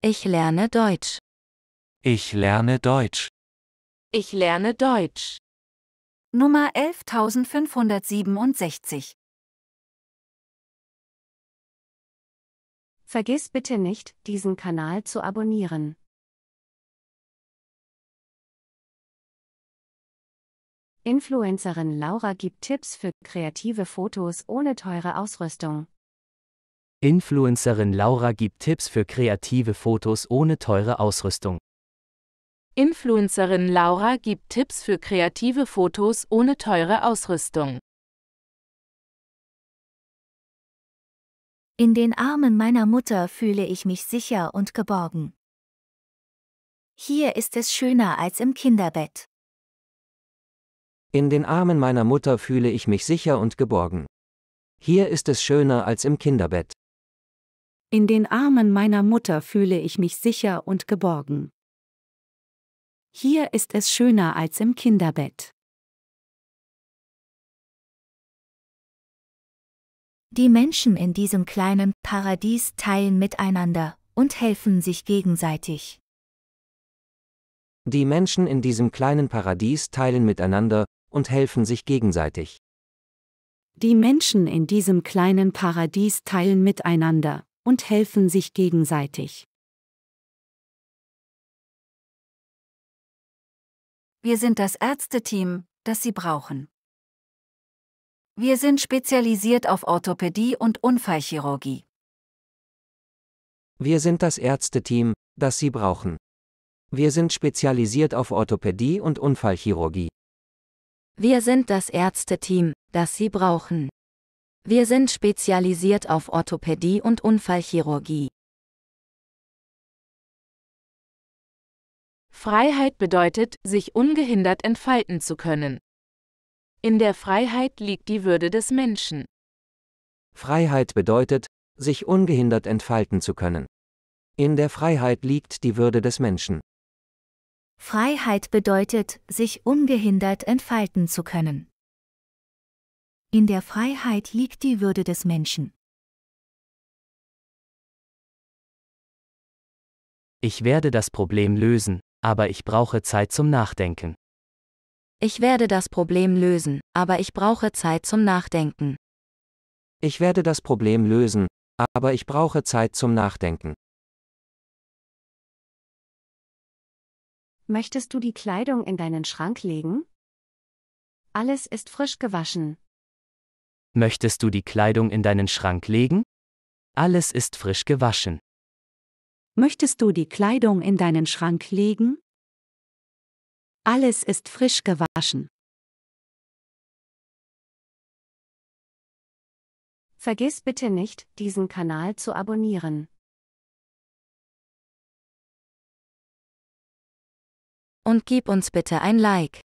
Ich lerne Deutsch. Ich lerne Deutsch. Ich lerne Deutsch. Nummer 11567. Vergiss bitte nicht, diesen Kanal zu abonnieren. Influencerin Laura gibt Tipps für kreative Fotos ohne teure Ausrüstung. Influencerin Laura gibt Tipps für kreative Fotos ohne teure Ausrüstung. Influencerin Laura gibt Tipps für kreative Fotos ohne teure Ausrüstung. In den Armen meiner Mutter fühle ich mich sicher und geborgen. Hier ist es schöner als im Kinderbett. In den Armen meiner Mutter fühle ich mich sicher und geborgen. Hier ist es schöner als im Kinderbett. In den Armen meiner Mutter fühle ich mich sicher und geborgen. Hier ist es schöner als im Kinderbett. Die Menschen in diesem kleinen Paradies teilen miteinander und helfen sich gegenseitig. Die Menschen in diesem kleinen Paradies teilen miteinander und helfen sich gegenseitig. Die Menschen in diesem kleinen Paradies teilen miteinander und helfen sich gegenseitig. Wir sind das Ärzteteam, das Sie brauchen. Wir sind spezialisiert auf Orthopädie und Unfallchirurgie. Wir sind das Ärzteteam, das Sie brauchen. Wir sind spezialisiert auf Orthopädie und Unfallchirurgie. Wir sind das Ärzteteam, das Sie brauchen. Wir sind spezialisiert auf Orthopädie und Unfallchirurgie. Freiheit bedeutet, sich ungehindert entfalten zu können. In der Freiheit liegt die Würde des Menschen. Freiheit bedeutet, sich ungehindert entfalten zu können. In der Freiheit liegt die Würde des Menschen. Freiheit bedeutet, sich ungehindert entfalten zu können. In der Freiheit liegt die Würde des Menschen. Ich werde das Problem lösen, aber ich brauche Zeit zum Nachdenken. Ich werde das Problem lösen, aber ich brauche Zeit zum Nachdenken. Ich werde das Problem lösen, aber ich brauche Zeit zum Nachdenken. Möchtest du die Kleidung in deinen Schrank legen? Alles ist frisch gewaschen. Möchtest du die Kleidung in deinen Schrank legen? Alles ist frisch gewaschen. Möchtest du die Kleidung in deinen Schrank legen? Alles ist frisch gewaschen. Vergiss bitte nicht, diesen Kanal zu abonnieren. Und gib uns bitte ein Like.